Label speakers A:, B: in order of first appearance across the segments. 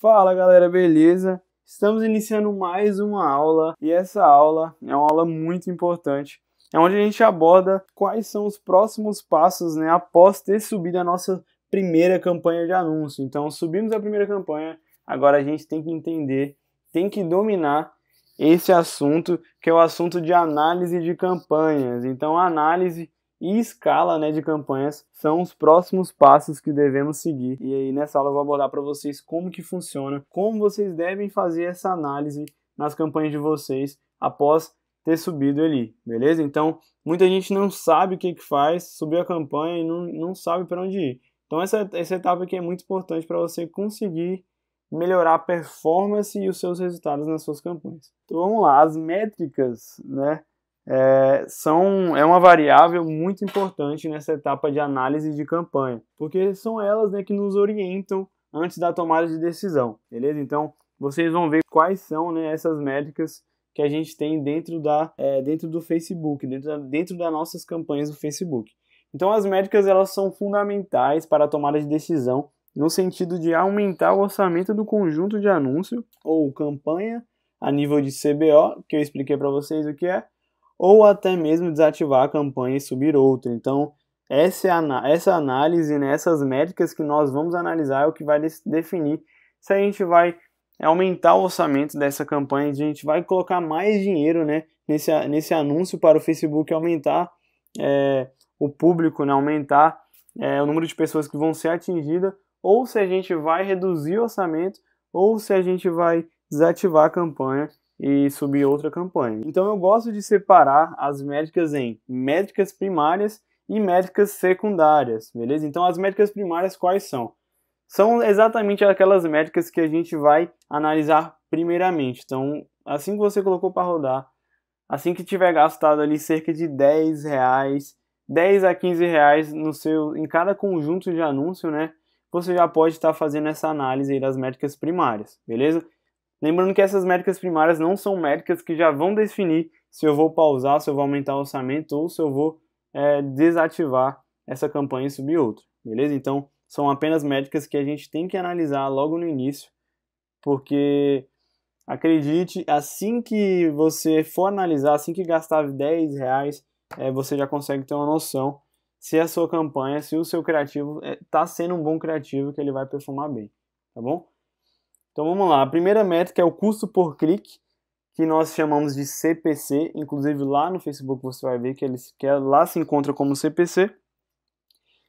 A: Fala galera, beleza? Estamos iniciando mais uma aula e essa aula é uma aula muito importante. É onde a gente aborda quais são os próximos passos né, após ter subido a nossa primeira campanha de anúncio. Então, subimos a primeira campanha, agora a gente tem que entender, tem que dominar esse assunto, que é o assunto de análise de campanhas. Então, a análise e escala né, de campanhas são os próximos passos que devemos seguir. E aí nessa aula eu vou abordar para vocês como que funciona, como vocês devem fazer essa análise nas campanhas de vocês após ter subido ali, beleza? Então, muita gente não sabe o que, que faz, subiu a campanha e não, não sabe para onde ir. Então, essa, essa etapa aqui é muito importante para você conseguir melhorar a performance e os seus resultados nas suas campanhas. Então, vamos lá, as métricas, né? é, são, é uma variável muito importante nessa etapa de análise de campanha, porque são elas né, que nos orientam antes da tomada de decisão, beleza? Então, vocês vão ver quais são né, essas métricas que a gente tem dentro, da, é, dentro do Facebook, dentro, da, dentro das nossas campanhas do Facebook. Então, as métricas elas são fundamentais para a tomada de decisão no sentido de aumentar o orçamento do conjunto de anúncio ou campanha a nível de CBO, que eu expliquei para vocês o que é, ou até mesmo desativar a campanha e subir outra. Então, essa, é essa análise, né, essas métricas que nós vamos analisar é o que vai definir se a gente vai aumentar o orçamento dessa campanha, se a gente vai colocar mais dinheiro né, nesse, nesse anúncio para o Facebook aumentar é, o público, né, aumentar é, o número de pessoas que vão ser atingidas, ou se a gente vai reduzir o orçamento, ou se a gente vai desativar a campanha e subir outra campanha. Então eu gosto de separar as métricas em métricas primárias e métricas secundárias, beleza? Então as métricas primárias quais são? São exatamente aquelas métricas que a gente vai analisar primeiramente. Então, assim que você colocou para rodar, assim que tiver gastado ali cerca de 10 reais, 10 a 15 reais no seu, em cada conjunto de anúncio, né? Você já pode estar tá fazendo essa análise das métricas primárias, beleza? Lembrando que essas métricas primárias não são métricas que já vão definir se eu vou pausar, se eu vou aumentar o orçamento ou se eu vou é, desativar essa campanha e subir outra, beleza? Então, são apenas métricas que a gente tem que analisar logo no início, porque acredite, assim que você for analisar, assim que gastar 10 reais, é, você já consegue ter uma noção se a sua campanha, se o seu criativo está é, tá sendo um bom criativo que ele vai performar bem, tá bom? Então vamos lá, a primeira métrica é o custo por clique, que nós chamamos de CPC, inclusive lá no Facebook você vai ver que ele que é, lá se encontra como CPC.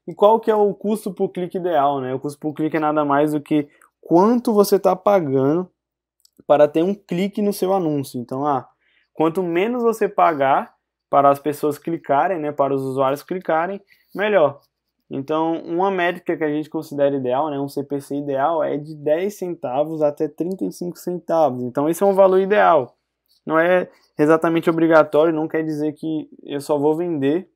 A: E qual que é o custo por clique ideal, né? O custo por clique é nada mais do que quanto você está pagando para ter um clique no seu anúncio. Então, ah, quanto menos você pagar para as pessoas clicarem, né, para os usuários clicarem, melhor. Então, uma métrica que a gente considera ideal, né, um CPC ideal, é de 10 centavos até 35 centavos. Então, esse é um valor ideal. Não é exatamente obrigatório, não quer dizer que eu só vou vender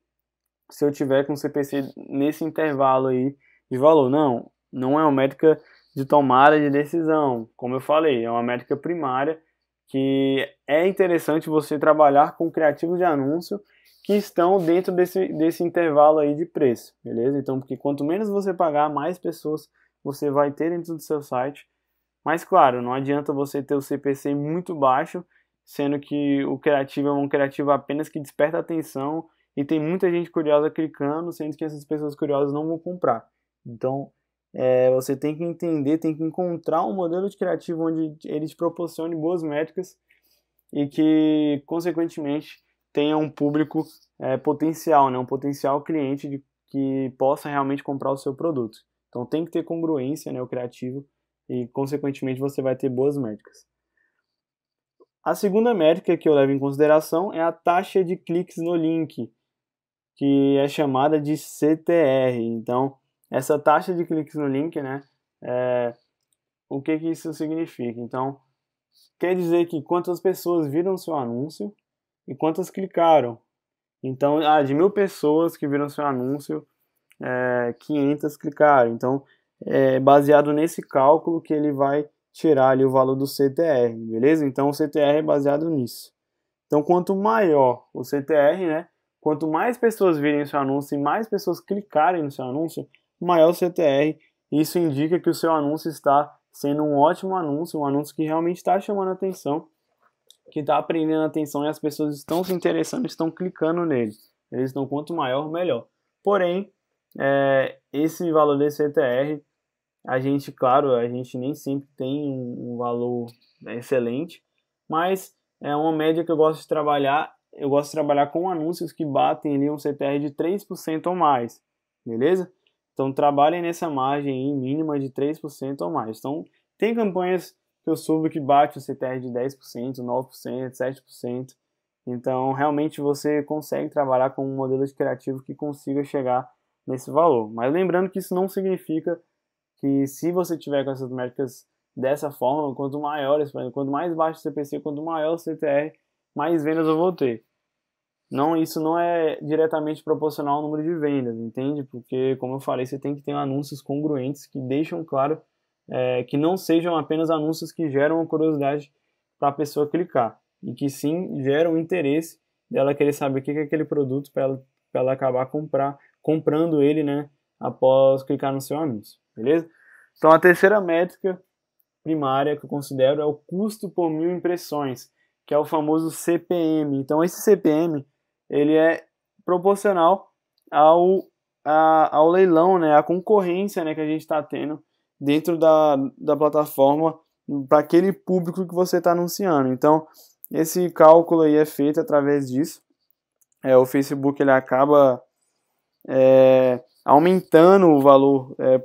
A: se eu tiver com CPC nesse intervalo aí de valor. Não, não é uma métrica de tomada de decisão. Como eu falei, é uma métrica primária que é interessante você trabalhar com criativos de anúncio que estão dentro desse, desse intervalo aí de preço, beleza? Então, porque quanto menos você pagar, mais pessoas você vai ter dentro do seu site. Mas claro, não adianta você ter o CPC muito baixo, sendo que o criativo é um criativo apenas que desperta atenção e tem muita gente curiosa clicando, sendo que essas pessoas curiosas não vão comprar. Então, é, você tem que entender, tem que encontrar um modelo de criativo onde ele te proporcione boas métricas e que, consequentemente, tenha um público é, potencial, né? um potencial cliente de, que possa realmente comprar o seu produto. Então tem que ter congruência, né, o criativo, e consequentemente você vai ter boas métricas. A segunda métrica que eu levo em consideração é a taxa de cliques no link, que é chamada de CTR. Então, essa taxa de cliques no link, né? É, o que, que isso significa? Então, quer dizer que quantas pessoas viram seu anúncio e quantas clicaram. Então, ah, de mil pessoas que viram seu anúncio, é, 500 clicaram. Então, é baseado nesse cálculo que ele vai tirar ali o valor do CTR, beleza? Então, o CTR é baseado nisso. Então, quanto maior o CTR, né? Quanto mais pessoas virem seu anúncio e mais pessoas clicarem no seu anúncio, maior CTR. Isso indica que o seu anúncio está sendo um ótimo anúncio, um anúncio que realmente está chamando atenção, que está prendendo atenção e as pessoas estão se interessando, estão clicando nele. Eles estão quanto maior, melhor. Porém, é, esse valor de CTR, a gente, claro, a gente nem sempre tem um, um valor excelente, mas é uma média que eu gosto de trabalhar. Eu gosto de trabalhar com anúncios que batem ali um CTR de 3% ou mais, beleza? Então trabalhem nessa margem aí, mínima de 3% ou mais. Então tem campanhas que eu subo que bate o CTR de 10%, 9%, 7%. Então realmente você consegue trabalhar com um modelo de criativo que consiga chegar nesse valor. Mas lembrando que isso não significa que se você tiver com essas métricas dessa forma, quanto maiores, quanto mais baixo o CPC, quanto maior o CTR, mais vendas eu vou ter não isso não é diretamente proporcional ao número de vendas, entende? Porque, como eu falei, você tem que ter anúncios congruentes que deixam claro é, que não sejam apenas anúncios que geram curiosidade para a pessoa clicar, e que sim geram interesse dela querer saber o que é aquele produto para ela, ela acabar comprar, comprando ele, né, após clicar no seu anúncio, beleza? Então, a terceira métrica primária que eu considero é o custo por mil impressões, que é o famoso CPM. Então, esse CPM ele é proporcional ao, a, ao leilão, né, à concorrência né, que a gente está tendo dentro da, da plataforma para aquele público que você está anunciando. Então, esse cálculo aí é feito através disso. É, o Facebook ele acaba é, aumentando o valor é,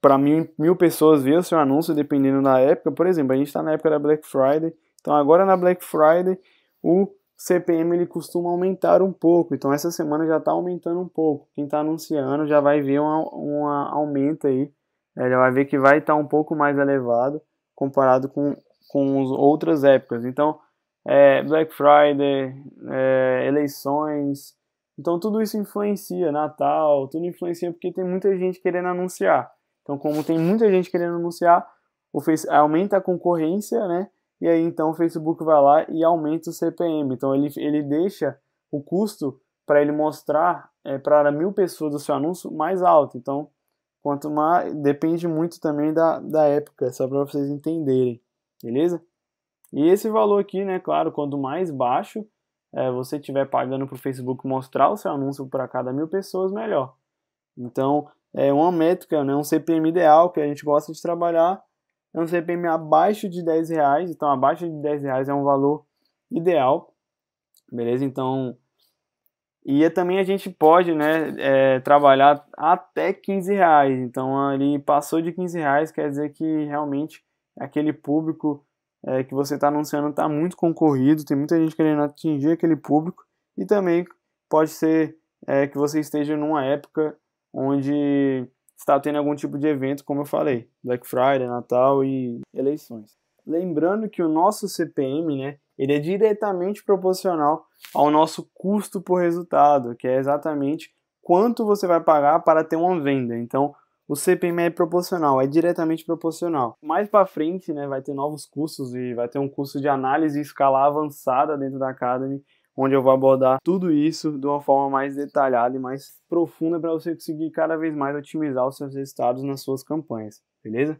A: para mil, mil pessoas ver o seu anúncio, dependendo da época. Por exemplo, a gente está na época da Black Friday. Então, agora na Black Friday, o CPM ele costuma aumentar um pouco, então essa semana já está aumentando um pouco. Quem está anunciando já vai ver um aumento aí, né? já vai ver que vai estar tá um pouco mais elevado comparado com, com os outras épocas. Então, é, Black Friday, é, eleições, então tudo isso influencia, Natal, tudo influencia porque tem muita gente querendo anunciar. Então, como tem muita gente querendo anunciar, o face, aumenta a concorrência, né? e aí então o Facebook vai lá e aumenta o CPM. Então ele, ele deixa o custo para ele mostrar é, para mil pessoas o seu anúncio mais alto. Então, quanto mais. Depende muito também da, da época, só para vocês entenderem, beleza? E esse valor aqui, né, claro, quanto mais baixo é, você estiver pagando para o Facebook mostrar o seu anúncio para cada mil pessoas, melhor. Então, é uma métrica, né, um CPM ideal que a gente gosta de trabalhar é um CPM abaixo de 10 reais, então abaixo de 10 reais é um valor ideal, beleza? Então, e é também a gente pode, né, é, trabalhar até 15 reais, então ali passou de 15 reais quer dizer que realmente aquele público é, que você está anunciando está muito concorrido, tem muita gente querendo atingir aquele público e também pode ser é, que você esteja numa época onde está tendo algum tipo de evento, como eu falei, Black Friday, Natal e eleições. Lembrando que o nosso CPM, né, ele é diretamente proporcional ao nosso custo por resultado, que é exatamente quanto você vai pagar para ter uma venda. Então, o CPM é proporcional, é diretamente proporcional. Mais para frente, né, vai ter novos cursos e vai ter um curso de análise e escala avançada dentro da Academy, onde eu vou abordar tudo isso de uma forma mais detalhada e mais profunda para você conseguir cada vez mais otimizar os seus resultados nas suas campanhas, beleza?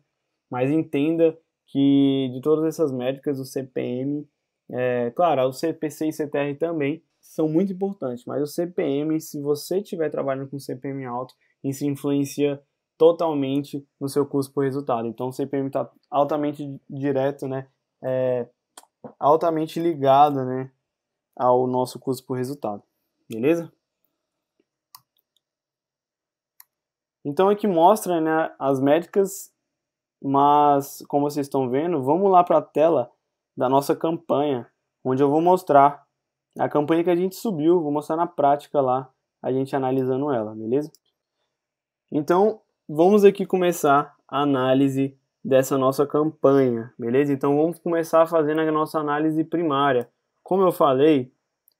A: Mas entenda que de todas essas métricas, o CPM, é, claro, o CPC e CTR também são muito importantes, mas o CPM, se você estiver trabalhando com CPM alto, isso influencia totalmente no seu custo por resultado. Então, o CPM está altamente direto, né? É, altamente ligado, né? ao nosso custo por resultado, beleza? Então aqui é mostra né, as métricas, mas como vocês estão vendo, vamos lá para a tela da nossa campanha, onde eu vou mostrar a campanha que a gente subiu, vou mostrar na prática lá, a gente analisando ela, beleza? Então, vamos aqui começar a análise dessa nossa campanha, beleza? Então, vamos começar fazendo a nossa análise primária, como eu falei,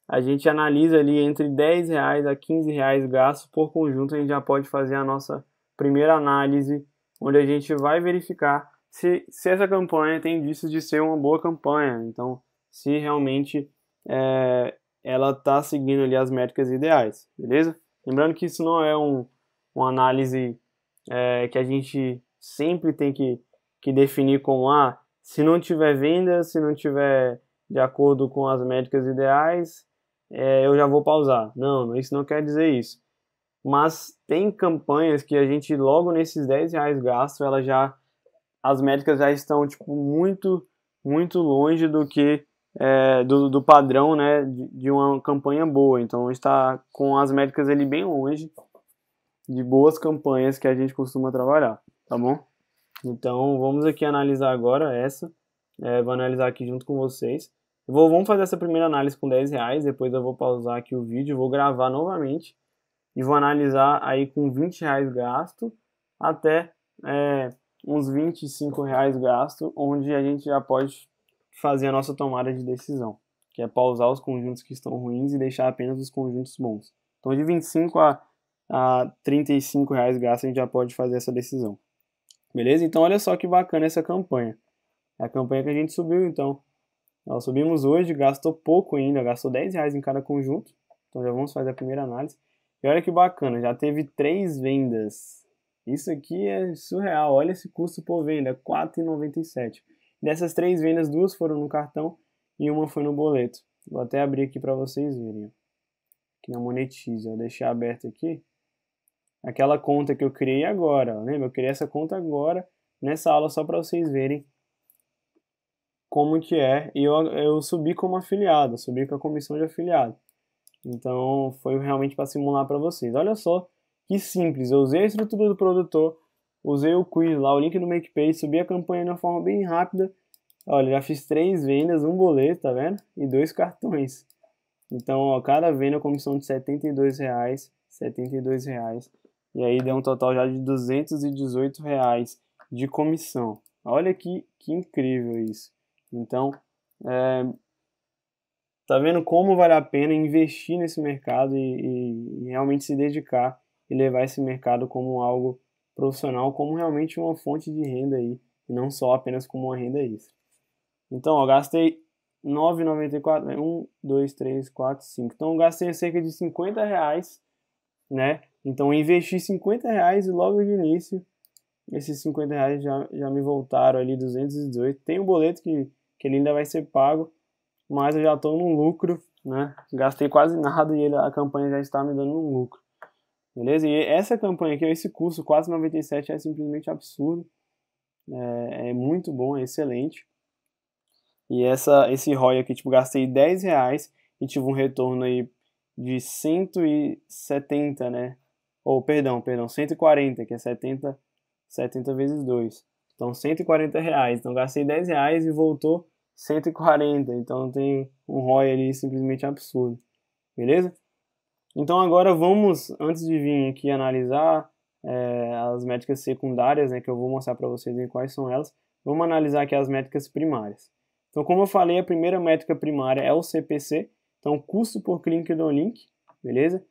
A: a gente analisa ali entre 10 reais a 15 reais gastos por conjunto, a gente já pode fazer a nossa primeira análise, onde a gente vai verificar se, se essa campanha tem indícios de ser uma boa campanha. Então, se realmente é, ela está seguindo ali as métricas ideais, beleza? Lembrando que isso não é um, uma análise é, que a gente sempre tem que, que definir como ah, se não tiver venda, se não tiver de acordo com as médicas ideais, é, eu já vou pausar. Não, isso não quer dizer isso. Mas tem campanhas que a gente, logo nesses 10 reais gasto, ela já, as médicas já estão tipo, muito, muito longe do que é, do, do, padrão né, de, uma campanha boa. Então está com as médicas ali bem longe de boas campanhas que a gente costuma trabalhar, tá bom? Então vamos aqui analisar agora essa. É, vou analisar aqui junto com vocês. Vou, vamos fazer essa primeira análise com 10 reais, depois eu vou pausar aqui o vídeo, vou gravar novamente e vou analisar aí com 20 reais gasto até é, uns 25 reais gasto, onde a gente já pode fazer a nossa tomada de decisão, que é pausar os conjuntos que estão ruins e deixar apenas os conjuntos bons. Então de 25 a, a 35 reais gasto a gente já pode fazer essa decisão. Beleza? Então olha só que bacana essa campanha. É a campanha que a gente subiu então nós subimos hoje, gastou pouco ainda, gastou 10 reais em cada conjunto. Então já vamos fazer a primeira análise. E olha que bacana, já teve três vendas. Isso aqui é surreal, olha esse custo por venda, R$4,97. Dessas três vendas, duas foram no cartão e uma foi no boleto. Vou até abrir aqui para vocês verem. Aqui na Monetize, eu deixei aberto aqui. Aquela conta que eu criei agora, lembra? Eu criei essa conta agora, nessa aula, só para vocês verem como que é, e eu, eu subi como afiliado, subi com a comissão de afiliado. Então foi realmente para simular para vocês. Olha só que simples, eu usei a estrutura do produtor, usei o quiz lá, o link no MakePay, subi a campanha de uma forma bem rápida. Olha, já fiz três vendas, um boleto, tá vendo? E dois cartões. Então, ó, cada venda comissão de 72 reais, 72 reais. E aí deu um total já de 218 reais de comissão. Olha que, que incrível isso. Então, é, tá vendo como vale a pena investir nesse mercado e, e, realmente se dedicar e levar esse mercado como algo profissional, como realmente uma fonte de renda aí, e não só apenas como uma renda extra. Então, eu gastei 9,94, 1, 2, 3, 4, 5. Então, eu gastei cerca de 50 reais, né? Então, investi 50 reais e logo de início, esses 50 reais já, já me voltaram ali 218. Tem um boleto que que ele ainda vai ser pago, mas eu já estou no lucro, né? Gastei quase nada e ele, a campanha já está me dando um lucro. Beleza? E essa campanha aqui, esse curso 497 é simplesmente absurdo. É, é muito bom, é excelente. E essa, esse ROI aqui, tipo, gastei 10 reais e tive um retorno aí de 170, né? Ou, perdão, perdão, 140, que é 70, 70 vezes 2. Então, 140 reais. Então, gastei 10 reais e voltou 140, então tem um ROI ali simplesmente absurdo, beleza? Então agora vamos, antes de vir aqui analisar é, as métricas secundárias, né, que eu vou mostrar para vocês quais são elas, vamos analisar aqui as métricas primárias. Então como eu falei, a primeira métrica primária é o CPC, então custo por clique do link, beleza?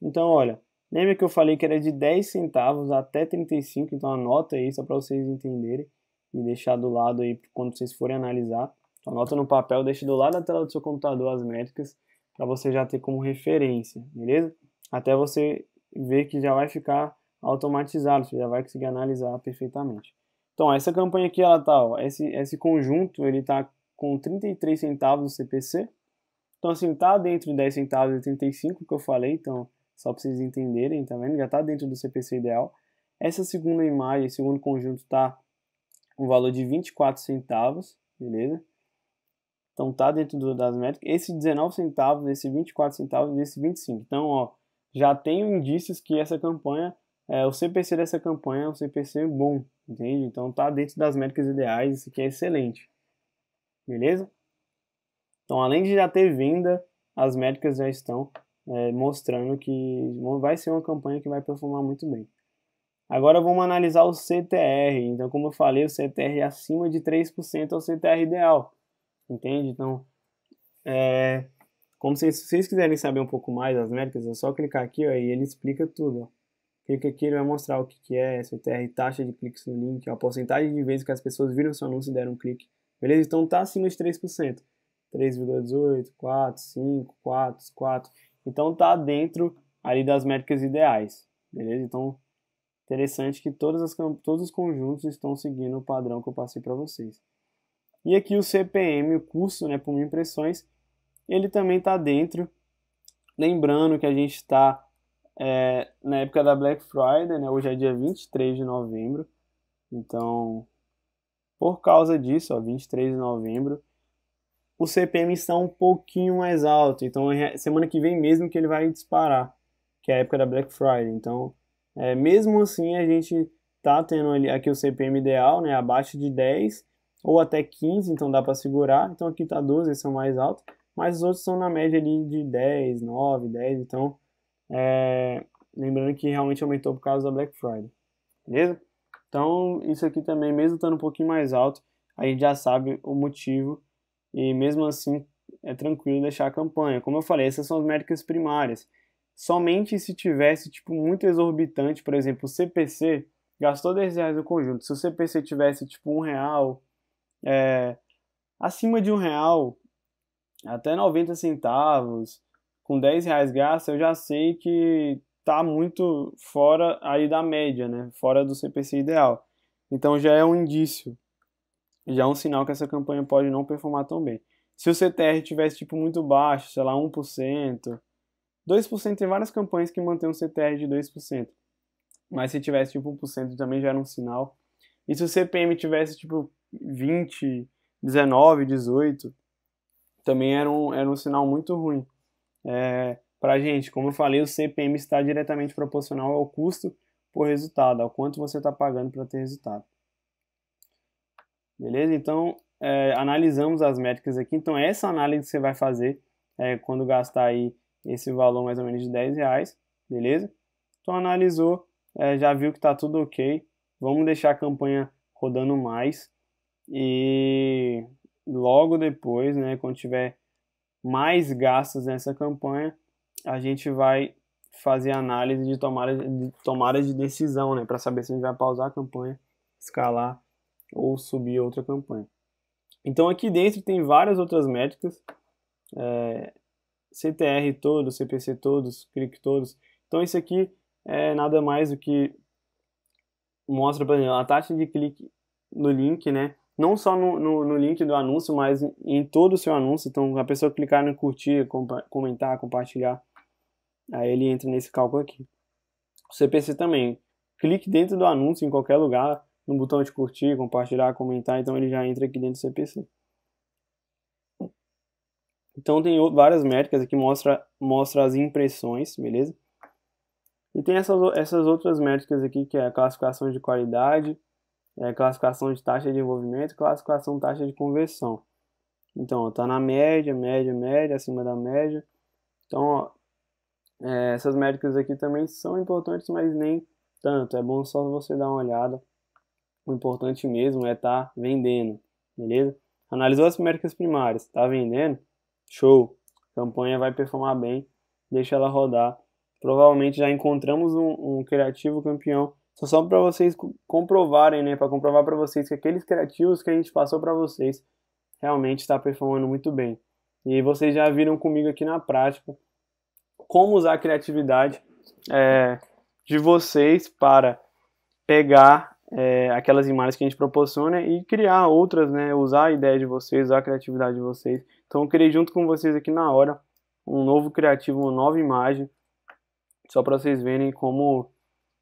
A: Então olha, lembra que eu falei que era de 10 centavos até 35, então anota aí só para vocês entenderem e deixar do lado aí quando vocês forem analisar. Anota no papel, deixe do lado da tela do seu computador as métricas para você já ter como referência, beleza? Até você ver que já vai ficar automatizado, você já vai conseguir analisar perfeitamente. Então, essa campanha aqui, ela tá, ó, esse, esse conjunto, ele tá com 33 centavos do CPC. Então, assim, tá dentro de 10 centavos e 35 que eu falei, então, só para vocês entenderem, tá vendo? Já tá dentro do CPC ideal. Essa segunda imagem, segundo conjunto, tá um valor de 24 centavos, beleza? Então tá dentro do, das métricas. Esse 19 centavos, esse 24 centavos, esse 25. Então, ó, já tenho indícios que essa campanha, é, o CPC dessa campanha é um CPC bom, entende? Então tá dentro das métricas ideais, isso aqui é excelente. Beleza? Então, além de já ter venda, as métricas já estão é, mostrando que vai ser uma campanha que vai performar muito bem. Agora vamos analisar o CTR. Então, como eu falei, o CTR é acima de 3% é o CTR ideal. Entende? Então, é, como se, se vocês quiserem saber um pouco mais das métricas, é só clicar aqui ó, e ele explica tudo. Ó. Clica aqui, ele vai mostrar o que, que é, CTR, taxa de cliques no link, ó, a porcentagem de vezes que as pessoas viram seu anúncio e deram um clique. Beleza? Então tá acima de 3%. 3,18, 4, 5, 4, 4. Então tá dentro ali das métricas ideais. Beleza? Então, interessante que todas as, todos os conjuntos estão seguindo o padrão que eu passei para vocês. E aqui o CPM, o curso né, por impressões, ele também está dentro. Lembrando que a gente está é, na época da Black Friday, né, hoje é dia 23 de novembro. Então, por causa disso, ó, 23 de novembro, o CPM está um pouquinho mais alto. Então, é, semana que vem mesmo que ele vai disparar, que é a época da Black Friday. Então, é, mesmo assim, a gente está tendo ali, aqui o CPM ideal, né, abaixo de 10%, ou até 15, então dá para segurar. Então aqui está 12, esse é o mais alto, mas os outros são na média ali de 10, 9, 10, então é... lembrando que realmente aumentou por causa da Black Friday, beleza? Então isso aqui também, mesmo estando um pouquinho mais alto, a gente já sabe o motivo e mesmo assim é tranquilo deixar a campanha. Como eu falei, essas são as métricas primárias. Somente se tivesse tipo muito exorbitante, por exemplo, o CPC gastou 10 reais no conjunto. Se o CPC tivesse tipo um real, é, acima de um real, até 90 centavos, com 10 reais gasto, eu já sei que tá muito fora aí da média, né? Fora do CPC ideal. Então já é um indício, já é um sinal que essa campanha pode não performar tão bem. Se o CTR tivesse tipo muito baixo, sei lá, 1%, 2% tem várias campanhas que mantêm um CTR de 2%. Mas se tivesse tipo 1% também já era um sinal. E se o CPM tivesse tipo 20, 19, 18, também era um, era um sinal muito ruim. É, Para a gente, como eu falei, o CPM está diretamente proporcional ao custo por resultado, ao quanto você está pagando para ter resultado. Beleza? Então, é, analisamos as métricas aqui. Então, essa análise você vai fazer é, quando gastar aí esse valor mais ou menos de 10 reais, beleza? Então, analisou, é, já viu que está tudo ok. Vamos deixar a campanha rodando mais, e logo depois, né, quando tiver mais gastos nessa campanha, a gente vai fazer análise de tomada de, tomada de decisão, né, para saber se a gente vai pausar a campanha, escalar ou subir outra campanha. Então aqui dentro tem várias outras métricas, é, CTR todos, CPC todos, clique todos. Então isso aqui é nada mais do que mostra, por exemplo, a taxa de clique no link, né? não só no, no, no, link do anúncio, mas em, todo o seu anúncio. Então, a pessoa clicar no curtir, compa comentar, compartilhar, aí ele entra nesse cálculo aqui. O CPC também. Clique dentro do anúncio, em qualquer lugar, no botão de curtir, compartilhar, comentar, então ele já entra aqui dentro do CPC. Então, tem várias métricas aqui, mostra, mostra as impressões, beleza? E tem essas, essas outras métricas aqui, que é a classificação de qualidade, é, classificação de taxa de envolvimento, classificação taxa de conversão. Então, está na média, média, média, acima da média. Então, ó, é, essas métricas aqui também são importantes, mas nem tanto. É bom só você dar uma olhada. O importante mesmo é estar tá vendendo, beleza? Analisou as métricas primárias, está vendendo? Show! campanha vai performar bem, deixa ela rodar. Provavelmente já encontramos um, um criativo campeão só só para vocês comprovarem, né? Para comprovar para vocês que aqueles criativos que a gente passou para vocês realmente está performando muito bem. E vocês já viram comigo aqui na prática como usar a criatividade é, de vocês para pegar é, aquelas imagens que a gente proporciona né, e criar outras, né? Usar a ideia de vocês, usar a criatividade de vocês. Então eu criei junto com vocês aqui na hora um novo criativo, uma nova imagem, só para vocês verem como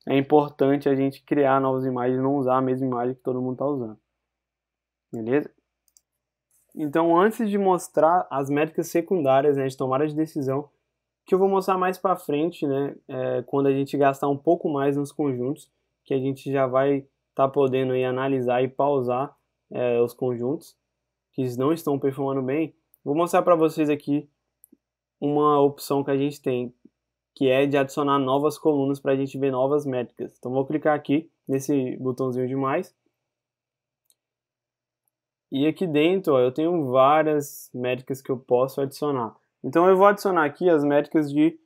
A: é importante a gente criar novas imagens, não usar a mesma imagem que todo mundo está usando. Beleza? Então, antes de mostrar as métricas secundárias né, de tomada de decisão, que eu vou mostrar mais para frente, né, é, quando a gente gastar um pouco mais nos conjuntos, que a gente já vai estar tá podendo aí, analisar e pausar é, os conjuntos que não estão performando bem. Vou mostrar para vocês aqui uma opção que a gente tem que é de adicionar novas colunas para a gente ver novas métricas. Então vou clicar aqui nesse botãozinho de mais. E aqui dentro ó, eu tenho várias métricas que eu posso adicionar. Então eu vou adicionar aqui as métricas de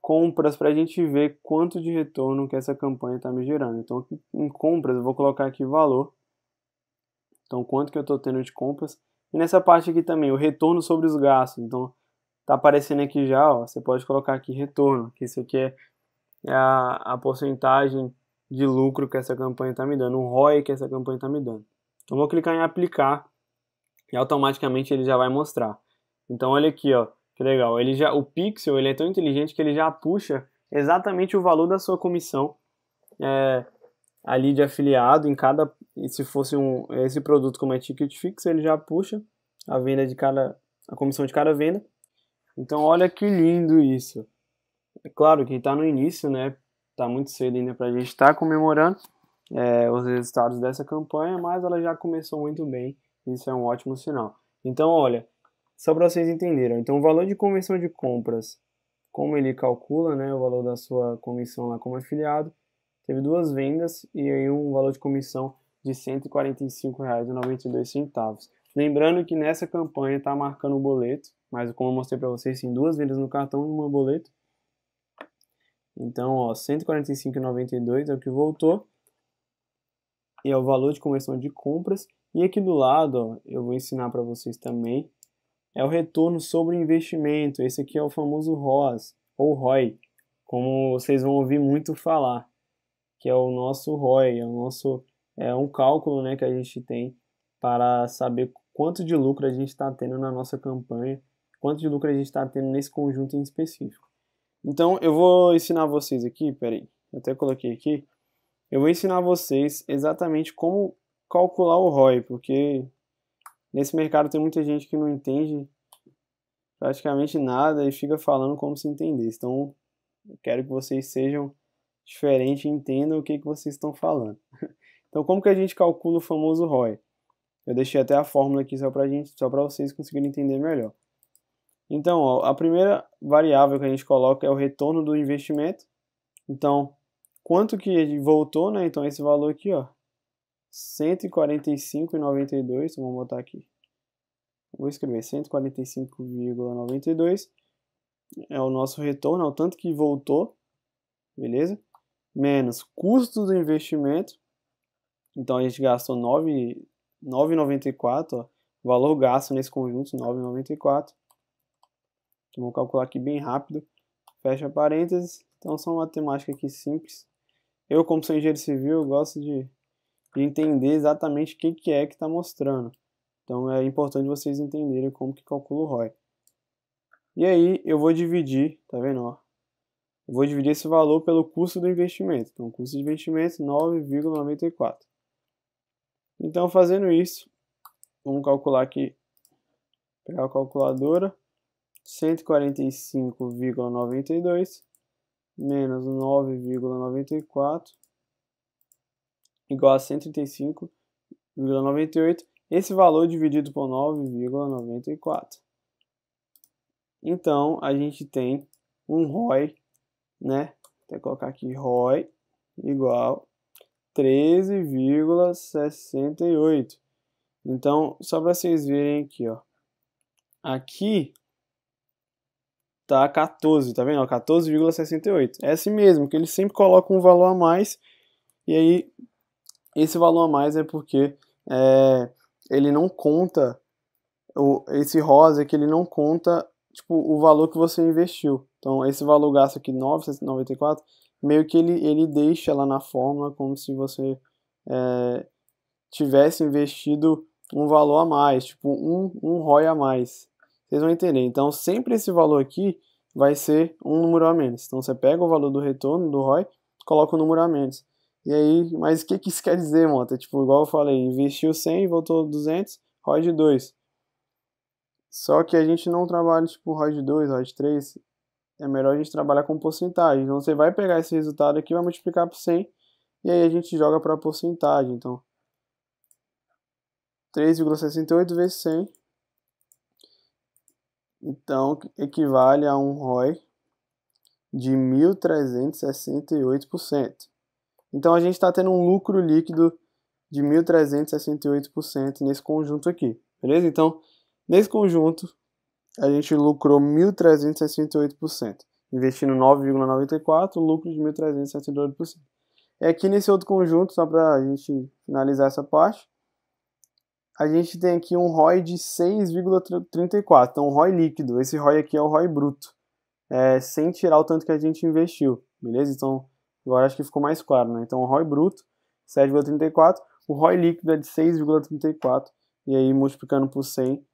A: compras para a gente ver quanto de retorno que essa campanha está me gerando. Então aqui em compras eu vou colocar aqui valor. Então quanto que eu estou tendo de compras. E nessa parte aqui também o retorno sobre os gastos. Então tá aparecendo aqui já, ó, você pode colocar aqui retorno, que isso aqui é, é a, a porcentagem de lucro que essa campanha está me dando, o ROI que essa campanha está me dando. Então vou clicar em aplicar e automaticamente ele já vai mostrar. Então olha aqui, ó, que legal. Ele já, o Pixel ele é tão inteligente que ele já puxa exatamente o valor da sua comissão é, ali de afiliado em cada, se fosse um esse produto como é ticket fixo, ele já puxa a venda de cada a comissão de cada venda então, olha que lindo isso. É claro que está no início, né? Está muito cedo ainda para a gente estar tá comemorando é, os resultados dessa campanha, mas ela já começou muito bem. Isso é um ótimo sinal. Então, olha, só para vocês entenderem. Então, o valor de comissão de compras, como ele calcula, né? O valor da sua comissão lá como afiliado, teve duas vendas e aí um valor de comissão de R$ 145,92. Lembrando que nessa campanha está marcando o boleto, mas como eu mostrei para vocês, tem duas vendas no cartão e uma boleto. Então, ó, 145,92 é o que voltou. E é o valor de conversão de compras. E aqui do lado, ó, eu vou ensinar para vocês também, é o retorno sobre investimento. Esse aqui é o famoso ROAS, ou ROI, como vocês vão ouvir muito falar, que é o nosso ROI, é, o nosso, é um cálculo né, que a gente tem para saber quanto de lucro a gente está tendo na nossa campanha, quanto de lucro a gente está tendo nesse conjunto em específico. Então eu vou ensinar vocês aqui, peraí, até coloquei aqui, eu vou ensinar vocês exatamente como calcular o ROI, porque nesse mercado tem muita gente que não entende praticamente nada e fica falando como se entendesse. Então eu quero que vocês sejam diferentes e entendam o que, que vocês estão falando. Então como que a gente calcula o famoso ROI? Eu deixei até a fórmula aqui só para gente, só para vocês conseguirem entender melhor. Então, ó, a primeira variável que a gente coloca é o retorno do investimento. Então, quanto que voltou, né? Então esse valor aqui, ó, 145,92, então vamos botar aqui. Vou escrever 145,92 é o nosso retorno, é o tanto que voltou, beleza? Menos custo do investimento. Então a gente gastou 9 9,94, ó, o valor gasto nesse conjunto, 9,94. Então, vou calcular aqui bem rápido. Fecha parênteses. Então, só uma matemática aqui simples. Eu, como sou engenheiro civil, gosto de, de entender exatamente o que, que é que está mostrando. Então, é importante vocês entenderem como que calcula o ROI. E aí, eu vou dividir, tá vendo? Ó, eu vou dividir esse valor pelo custo do investimento. Então, custo de investimento, 9,94. Então, fazendo isso, vamos calcular aqui, pegar a calculadora, 145,92 menos 9,94 igual a 135,98, esse valor dividido por 9,94. Então, a gente tem um ROI, né? Vou até colocar aqui ROI igual 13,68. Então, só para vocês verem aqui, ó. Aqui tá 14, tá vendo? 14,68. É assim mesmo, que eles sempre colocam um valor a mais. E aí, esse valor a mais é porque é, ele não conta, o, esse rosa que ele não conta, tipo, o valor que você investiu. Então, esse valor gasto aqui, 9,94, meio que ele, ele deixa lá na fórmula como se você é, tivesse investido um valor a mais, tipo um, um ROI a mais. Vocês vão entender. Então, sempre esse valor aqui vai ser um número a menos. Então, você pega o valor do retorno do ROI, coloca o um número a menos. E aí, mas o que, que isso quer dizer, Mota? Tipo, igual eu falei, investiu 100, voltou 200, ROI de 2. Só que a gente não trabalha, tipo, ROI de 2, ROI de 3. É melhor a gente trabalhar com porcentagem. Então você vai pegar esse resultado aqui, vai multiplicar por 100 e aí a gente joga para a porcentagem. Então 3,68 vezes 100 então equivale a um ROI de 1.368%. Então a gente está tendo um lucro líquido de 1.368% nesse conjunto aqui, beleza? Então, nesse conjunto, a gente lucrou 1.368%, investindo 9,94%, lucro de 1.362%. E aqui é nesse outro conjunto, só para a gente finalizar essa parte, a gente tem aqui um ROI de 6,34, então um ROI líquido, esse ROI aqui é o ROI bruto, é, sem tirar o tanto que a gente investiu, beleza? Então, agora acho que ficou mais claro, né? Então, o ROI bruto, 7,34, o ROI líquido é de 6,34, e aí multiplicando por 100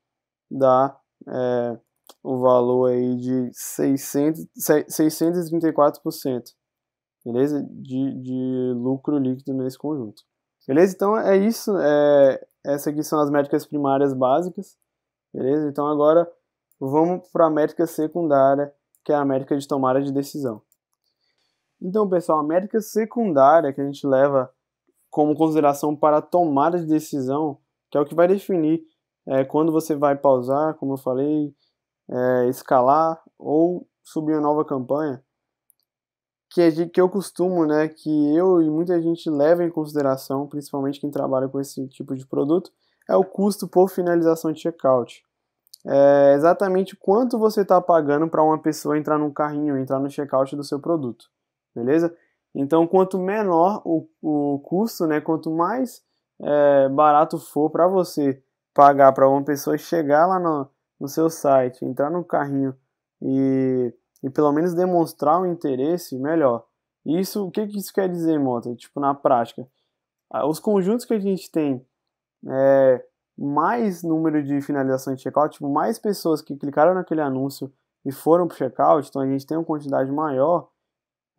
A: dá é, o valor aí de 600, 634%, beleza? De, de lucro líquido nesse conjunto. Beleza? Então é isso. É, essas aqui são as métricas primárias básicas. Beleza? Então agora vamos para a métrica secundária, que é a métrica de tomada de decisão. Então, pessoal, a métrica secundária que a gente leva como consideração para a tomada de decisão, que é o que vai definir é, quando você vai pausar, como eu falei, é, escalar ou subir uma nova campanha, que, é de, que eu costumo, né, que eu e muita gente leva em consideração, principalmente quem trabalha com esse tipo de produto, é o custo por finalização de checkout. É exatamente quanto você está pagando para uma pessoa entrar no carrinho, entrar no checkout do seu produto, beleza? Então, quanto menor o, o custo, né, quanto mais é, barato for para você pagar para uma pessoa chegar lá no, no seu site, entrar no carrinho e, e pelo menos demonstrar o um interesse, melhor. Isso, o que, que isso quer dizer, Mota? Tipo, na prática, os conjuntos que a gente tem é, mais número de finalização de checkout, tipo, mais pessoas que clicaram naquele anúncio e foram para o checkout, então a gente tem uma quantidade maior,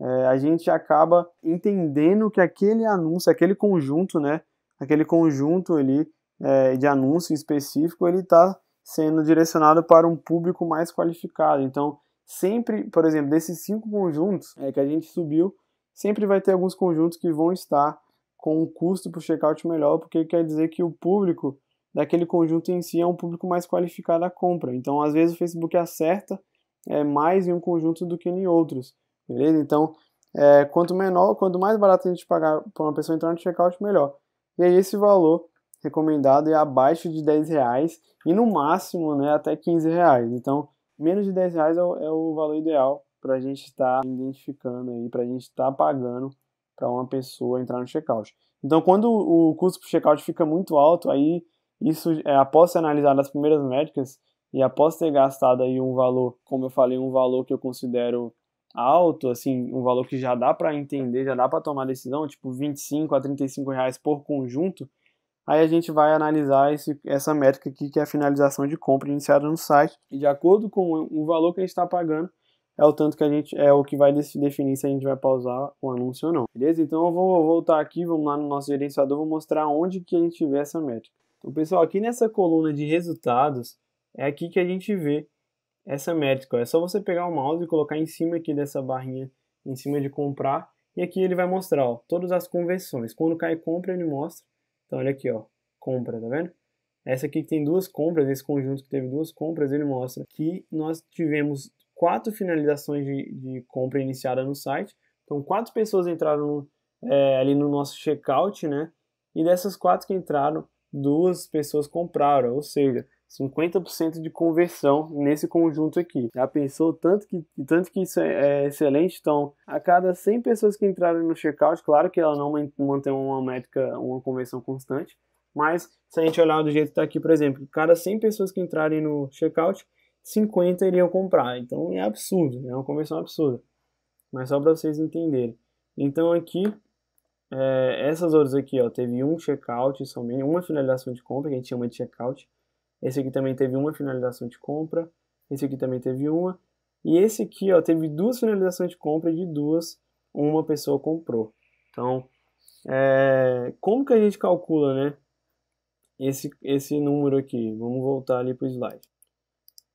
A: é, a gente acaba entendendo que aquele anúncio, aquele conjunto, né, aquele conjunto ali é, de anúncio específico, ele está sendo direcionado para um público mais qualificado. Então, sempre, por exemplo, desses cinco conjuntos é, que a gente subiu, sempre vai ter alguns conjuntos que vão estar com um custo para o checkout melhor, porque quer dizer que o público daquele conjunto em si é um público mais qualificado à compra. Então, às vezes, o Facebook acerta é, mais em um conjunto do que em outros, beleza? Então, é, quanto menor, quanto mais barato a gente pagar para uma pessoa entrar no checkout, melhor. E aí, esse valor recomendado é abaixo de 10 reais e no máximo né, até 15 reais. Então, menos de 10 reais é o, é o valor ideal para a gente estar tá identificando aí, para a gente estar tá pagando para uma pessoa entrar no checkout. Então, quando o custo por checkout fica muito alto, aí isso é, após ser analisado as primeiras métricas e após ter gastado aí um valor, como eu falei, um valor que eu considero alto, assim, um valor que já dá para entender, já dá para tomar decisão, tipo 25 a 35 reais por conjunto, Aí a gente vai analisar esse, essa métrica aqui, que é a finalização de compra iniciada no site. E de acordo com o valor que a gente está pagando, é o tanto que a gente é o que vai definir se a gente vai pausar o anúncio ou não. Beleza? Então eu vou voltar aqui, vamos lá no nosso gerenciador, vou mostrar onde que a gente vê essa métrica. Então, pessoal, aqui nessa coluna de resultados, é aqui que a gente vê essa métrica. É só você pegar o mouse e colocar em cima aqui dessa barrinha, em cima de comprar, e aqui ele vai mostrar ó, todas as conversões. Quando cai compra, ele mostra. Então olha aqui, ó, compra, tá vendo? Essa aqui que tem duas compras, esse conjunto que teve duas compras, ele mostra que nós tivemos quatro finalizações de, de compra iniciada no site. Então quatro pessoas entraram é, ali no nosso checkout, né? E dessas quatro que entraram, duas pessoas compraram, ou seja, 50% de conversão nesse conjunto aqui. Já pensou tanto que, tanto que isso é, é excelente? Então, a cada 100 pessoas que entrarem no checkout, claro que ela não mantém uma métrica, uma conversão constante, mas se a gente olhar do jeito que está aqui, por exemplo, cada 100 pessoas que entrarem no checkout, 50 iriam comprar. Então é absurdo, é uma conversão absurda. Mas só para vocês entenderem. Então aqui, é, essas outras aqui, ó, teve um checkout somente, uma finalização de compra, que a gente chama de checkout. Esse aqui também teve uma finalização de compra. Esse aqui também teve uma. E esse aqui, ó, teve duas finalizações de compra e de duas uma pessoa comprou. Então, é, como que a gente calcula, né? Esse, esse número aqui. Vamos voltar ali para o slide.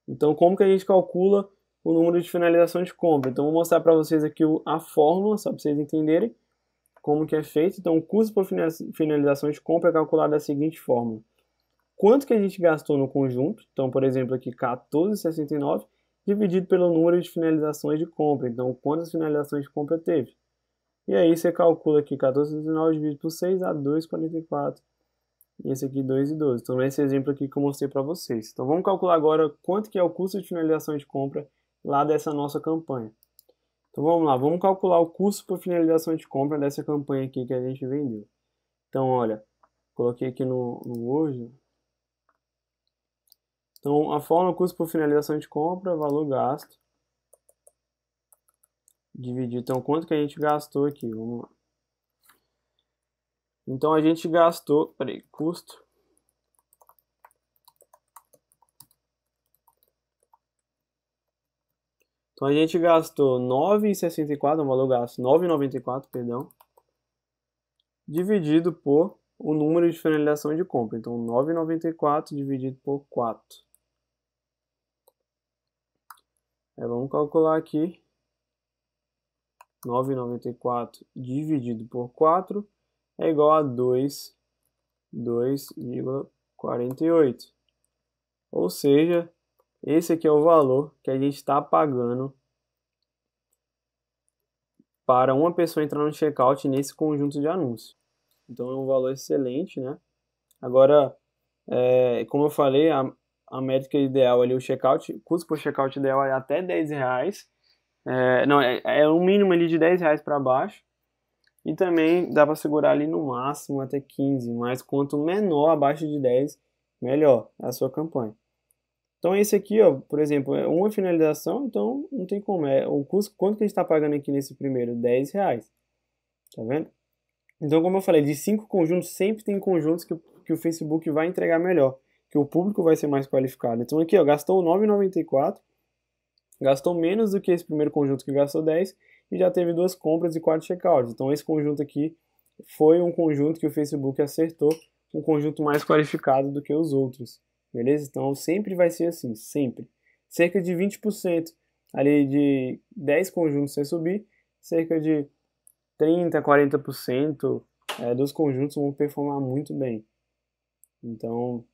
A: Então, como que a gente calcula o número de finalização de compra? Então, vou mostrar para vocês aqui a fórmula, só para vocês entenderem como que é feito. Então, o custo por finalização de compra é calculado da seguinte forma quanto que a gente gastou no conjunto. Então, por exemplo, aqui 14,69 dividido pelo número de finalizações de compra. Então, quantas finalizações de compra teve? E aí você calcula aqui 14,69 dividido por 6 dá 2,44. E esse aqui 2,12. Então, esse exemplo aqui que eu mostrei para vocês. Então, vamos calcular agora quanto que é o custo de finalização de compra lá dessa nossa campanha. Então, vamos lá. Vamos calcular o custo por finalização de compra dessa campanha aqui que a gente vendeu. Então, olha, coloquei aqui no, no Word, então, a fórmula custo por finalização de compra, valor gasto. dividido. então, quanto que a gente gastou aqui? Vamos lá. Então, a gente gastou, peraí, custo. Então, a gente gastou 9,64, um valor gasto, 9,94, perdão. Dividido por o número de finalização de compra. Então, 9,94 dividido por 4. É, vamos calcular aqui. 9,94 dividido por 4 é igual a 2, Ou seja, esse aqui é o valor que a gente está pagando para uma pessoa entrar no checkout nesse conjunto de anúncios. Então é um valor excelente, né? Agora, é, como eu falei, a, a métrica ideal ali, o checkout, custo por checkout ideal é até 10 reais. É, não, é, é um mínimo ali de 10 reais para baixo. E também dá para segurar ali no máximo até 15, mas quanto menor abaixo de 10, melhor é a sua campanha. Então esse aqui, ó, por exemplo, é uma finalização, então não tem como. É, o custo, quanto que a gente está pagando aqui nesse primeiro? 10 reais. Tá vendo? Então, como eu falei, de cinco conjuntos, sempre tem conjuntos que, que o Facebook vai entregar melhor que o público vai ser mais qualificado. Então aqui, ó, gastou 9,94, gastou menos do que esse primeiro conjunto que gastou 10 e já teve duas compras e quatro checkouts. Então esse conjunto aqui foi um conjunto que o Facebook acertou, um conjunto mais qualificado do que os outros. Beleza? Então sempre vai ser assim, sempre. Cerca de 20% ali de 10 conjuntos sem subir, cerca de 30, 40% é, dos conjuntos vão performar muito bem. Então,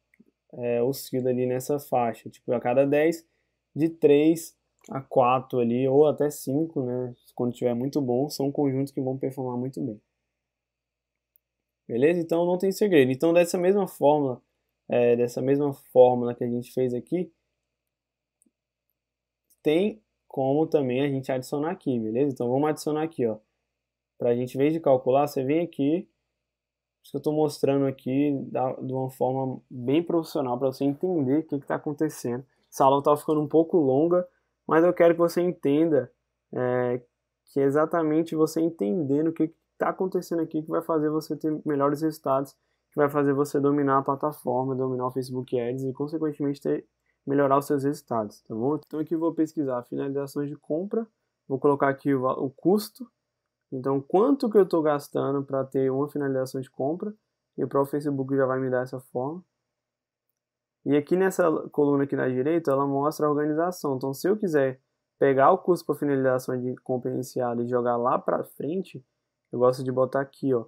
A: é, oscila ali nessa faixa. Tipo, a cada 10, de 3 a 4 ali, ou até 5, né? Quando tiver muito bom, são conjuntos que vão performar muito bem. Beleza? Então não tem segredo. Então dessa mesma fórmula, é, dessa mesma fórmula que a gente fez aqui, tem como também a gente adicionar aqui, beleza? Então vamos adicionar aqui, ó. Para a gente, em vez de calcular, você vem aqui isso que eu estou mostrando aqui da, de uma forma bem profissional para você entender o que está acontecendo. Essa aula está ficando um pouco longa, mas eu quero que você entenda é, que é exatamente você entendendo o que está acontecendo aqui que vai fazer você ter melhores resultados, que vai fazer você dominar a plataforma, dominar o Facebook Ads e, consequentemente, ter, melhorar os seus resultados, tá bom? Então aqui eu vou pesquisar finalizações de compra, vou colocar aqui o, o custo então, quanto que eu estou gastando para ter uma finalização de compra? E para o Facebook já vai me dar essa forma. E aqui nessa coluna aqui na direita, ela mostra a organização. Então, se eu quiser pegar o custo para finalização de compra iniciada e jogar lá para frente, eu gosto de botar aqui, ó,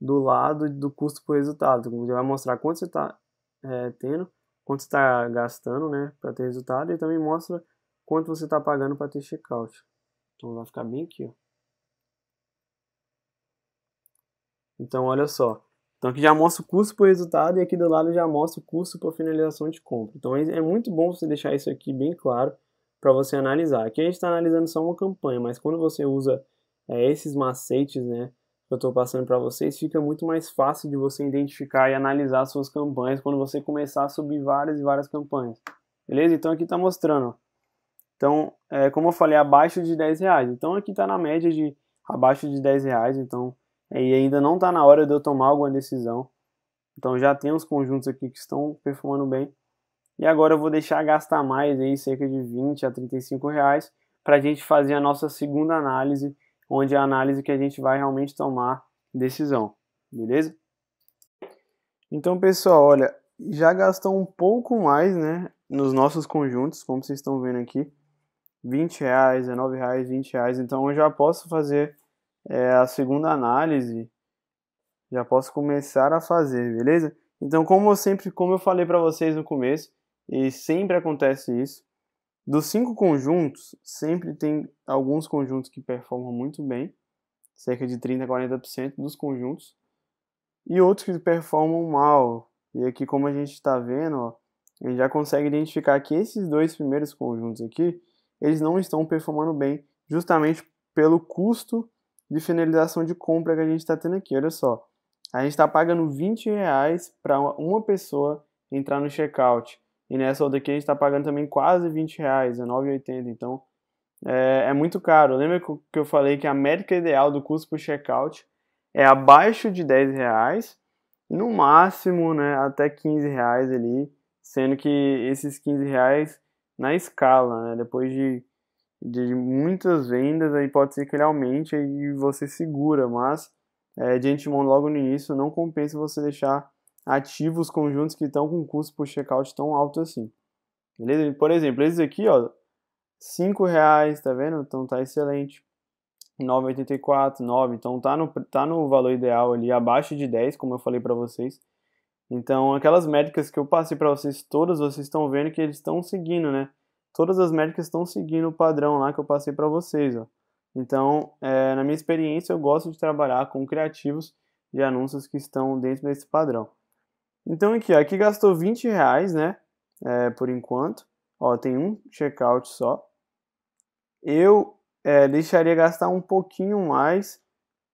A: do lado do custo por resultado. Então, vai mostrar quanto você está é, tendo, quanto você está gastando, né, para ter resultado, e também mostra quanto você está pagando para ter checkout. Então, vai ficar bem aqui, ó. Então, olha só. Então, aqui já mostra o custo por resultado e aqui do lado já mostra o custo por finalização de compra. Então, é, é muito bom você deixar isso aqui bem claro para você analisar. Aqui a gente está analisando só uma campanha, mas quando você usa é, esses macetes né, que eu estou passando para vocês, fica muito mais fácil de você identificar e analisar suas campanhas quando você começar a subir várias e várias campanhas. Beleza? Então, aqui está mostrando. Ó. Então, é, como eu falei, abaixo de 10 reais. Então, aqui está na média de abaixo de 10 reais. Então, é, e ainda não está na hora de eu tomar alguma decisão. Então já tem uns conjuntos aqui que estão performando bem. E agora eu vou deixar gastar mais aí, cerca de 20 a 35 reais, para a gente fazer a nossa segunda análise, onde é a análise que a gente vai realmente tomar decisão, beleza? Então pessoal, olha, já gastou um pouco mais, né, nos nossos conjuntos, como vocês estão vendo aqui, 20 reais, 19 reais, 20 reais, então eu já posso fazer é, a segunda análise já posso começar a fazer, beleza? Então, como eu sempre, como eu falei para vocês no começo, e sempre acontece isso, dos cinco conjuntos, sempre tem alguns conjuntos que performam muito bem, cerca de 30 a 40% dos conjuntos, e outros que performam mal. E aqui, como a gente está vendo, ó, a gente já consegue identificar que esses dois primeiros conjuntos aqui, eles não estão performando bem, justamente pelo custo de finalização de compra que a gente está tendo aqui. Olha só, a gente está pagando 20 reais para uma pessoa entrar no checkout. E nessa outra aqui a gente está pagando também quase 20 reais, é 9,80. Então é, é, muito caro. Lembra que eu falei que a métrica ideal do custo por checkout é abaixo de 10 reais, no máximo né, até 15 reais ali, sendo que esses 15 reais na escala, né, depois de de muitas vendas, aí pode ser que ele aumente e você segura, mas é, de antemão logo no início não compensa você deixar ativos conjuntos que estão com custo por checkout tão alto assim. Beleza? Por exemplo, esses aqui, ó, 5 reais, tá vendo? Então tá excelente. 9,84, 9, então tá no, tá no valor ideal ali, abaixo de 10, como eu falei para vocês. Então, aquelas métricas que eu passei para vocês, todas vocês estão vendo que eles estão seguindo, né? todas as métricas estão seguindo o padrão lá que eu passei para vocês. Ó. Então, é, na minha experiência, eu gosto de trabalhar com criativos de anúncios que estão dentro desse padrão. Então, aqui, ó, aqui gastou 20 reais, né? É, por enquanto. Ó, tem um checkout só. Eu é, deixaria gastar um pouquinho mais,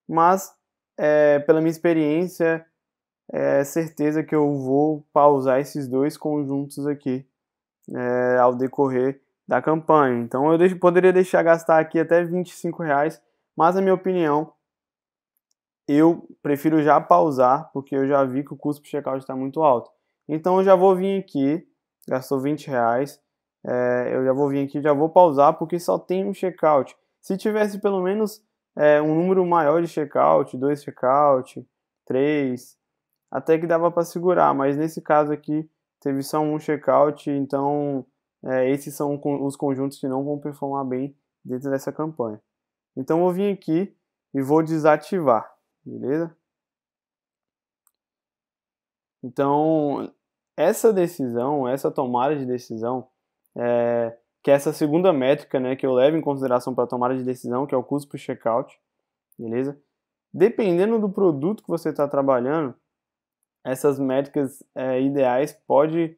A: mas é, pela minha experiência, é certeza que eu vou pausar esses dois conjuntos aqui é, ao decorrer da campanha. Então eu deixo, poderia deixar gastar aqui até 25 reais, mas na minha opinião eu prefiro já pausar porque eu já vi que o custo por checkout está muito alto. Então eu já vou vir aqui, gastou 20 reais, é, eu já vou vir aqui, já vou pausar porque só tem um checkout. Se tivesse pelo menos é, um número maior de checkout, dois checkout, três, até que dava para segurar, mas nesse caso aqui teve só um checkout, então é, esses são os conjuntos que não vão performar bem dentro dessa campanha. Então eu vou vir aqui e vou desativar, beleza? Então essa decisão, essa tomada de decisão, é, que é essa segunda métrica né, que eu levo em consideração para a tomada de decisão, que é o custo por checkout, beleza? Dependendo do produto que você está trabalhando, essas métricas é, ideais pode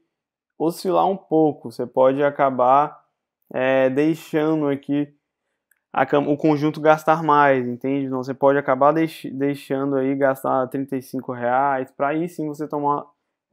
A: oscilar um pouco. Você pode acabar é, deixando aqui a, o conjunto gastar mais, entende? Então você pode acabar deix, deixando aí gastar 35 reais para aí sim você tomar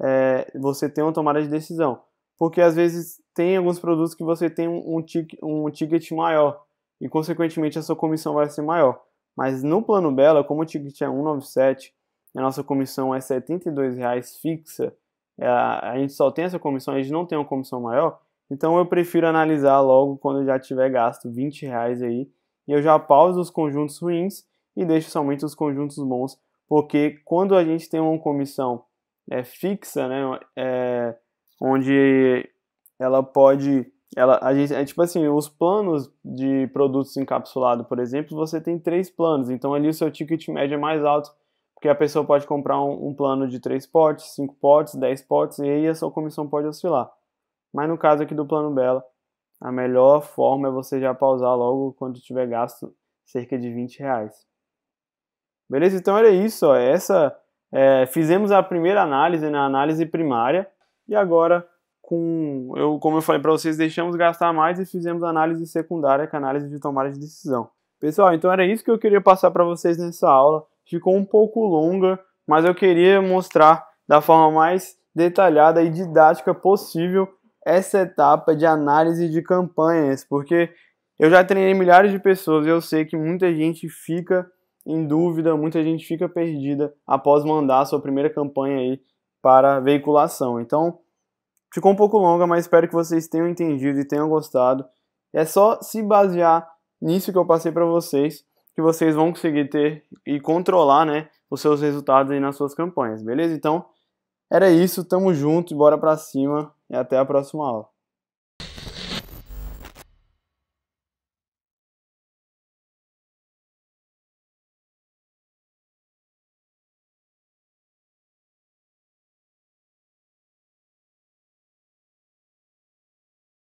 A: é, você ter uma tomada de decisão, porque às vezes tem alguns produtos que você tem um, um, um ticket maior e consequentemente a sua comissão vai ser maior. Mas no plano Bela, como o ticket é 197 a nossa comissão é R$ 72,00 fixa. É, a gente só tem essa comissão, a gente não tem uma comissão maior. Então eu prefiro analisar logo quando já tiver gasto R$ reais aí. E eu já pauso os conjuntos ruins e deixo somente os conjuntos bons. Porque quando a gente tem uma comissão é, fixa, né, é, onde ela pode ela a gente é tipo assim os planos de produtos encapsulados por exemplo você tem três planos então ali o seu ticket médio é mais alto porque a pessoa pode comprar um, um plano de 3 potes, 5 potes, 10 potes, e aí a sua comissão pode oscilar. Mas no caso aqui do plano Bela, a melhor forma é você já pausar logo quando tiver gasto cerca de 20 reais. Beleza? Então era isso. Ó. Essa é, fizemos a primeira análise na né? análise primária e agora com eu como eu falei para vocês deixamos gastar mais e fizemos a análise secundária, que é a análise de tomada de decisão. Pessoal, então era isso que eu queria passar para vocês nessa aula ficou um pouco longa, mas eu queria mostrar da forma mais detalhada e didática possível essa etapa de análise de campanhas, porque eu já treinei milhares de pessoas e eu sei que muita gente fica em dúvida, muita gente fica perdida após mandar sua primeira campanha aí para veiculação. Então, ficou um pouco longa, mas espero que vocês tenham entendido e tenham gostado. É só se basear nisso que eu passei para vocês que vocês vão conseguir ter e controlar, né, os seus resultados aí nas suas campanhas, beleza? Então, era isso, tamo junto, bora pra cima e até a próxima aula.